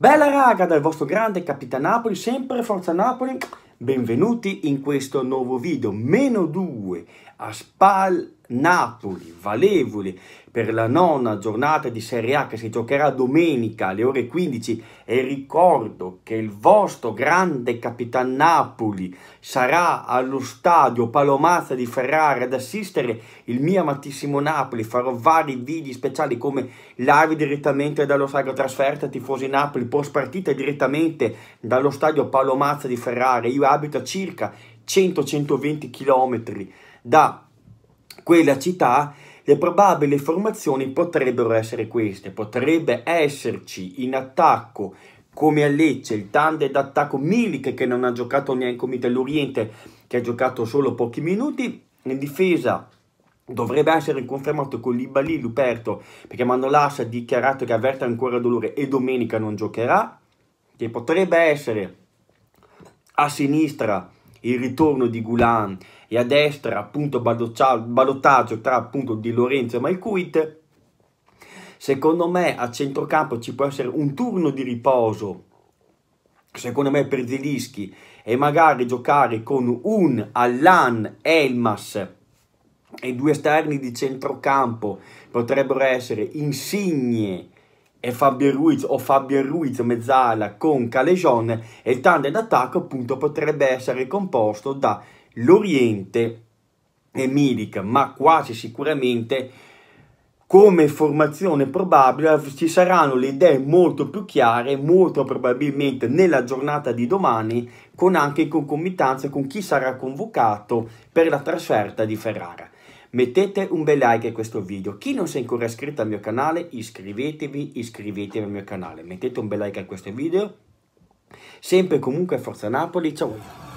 Bella raga dal vostro grande Capitan Napoli, sempre Forza Napoli Benvenuti in questo nuovo video, meno 2 a Spal Napoli, valevoli per la nona giornata di Serie A che si giocherà domenica alle ore 15 e ricordo che il vostro grande capitan Napoli sarà allo stadio Palomazza di Ferrara ad assistere il mio amatissimo Napoli, farò vari video speciali come live direttamente dallo stadio trasferta tifosi Napoli, post partita direttamente dallo stadio Palomazza di Ferrara, io abita circa 100-120 km da quella città, le probabili formazioni potrebbero essere queste. Potrebbe esserci in attacco come a Lecce il tandem d'attacco Milik che non ha giocato neanche un dell'Oriente, che ha giocato solo pochi minuti, in difesa dovrebbe essere confermato con Libali Luperto perché Manolas ha dichiarato che avverte ancora dolore e domenica non giocherà, che potrebbe essere a sinistra il ritorno di Gulan e a destra appunto ballottaggio tra appunto Di Lorenzo e Malcuit. Secondo me a centrocampo ci può essere un turno di riposo, secondo me per Zelischi, e magari giocare con un Allan Elmas e due esterni di centrocampo potrebbero essere Insigne e Fabio Ruiz o Fabio Ruiz mezzala con Calejon e il tandem d'attacco appunto potrebbe essere composto da L'Oriente e Milik, ma quasi sicuramente come formazione probabile ci saranno le idee molto più chiare, molto probabilmente nella giornata di domani, con anche concomitanza con chi sarà convocato per la trasferta di Ferrara mettete un bel like a questo video. Chi non si è ancora iscritto al mio canale, iscrivetevi, iscrivetevi al mio canale, mettete un bel like a questo video. Sempre comunque Forza Napoli, ciao!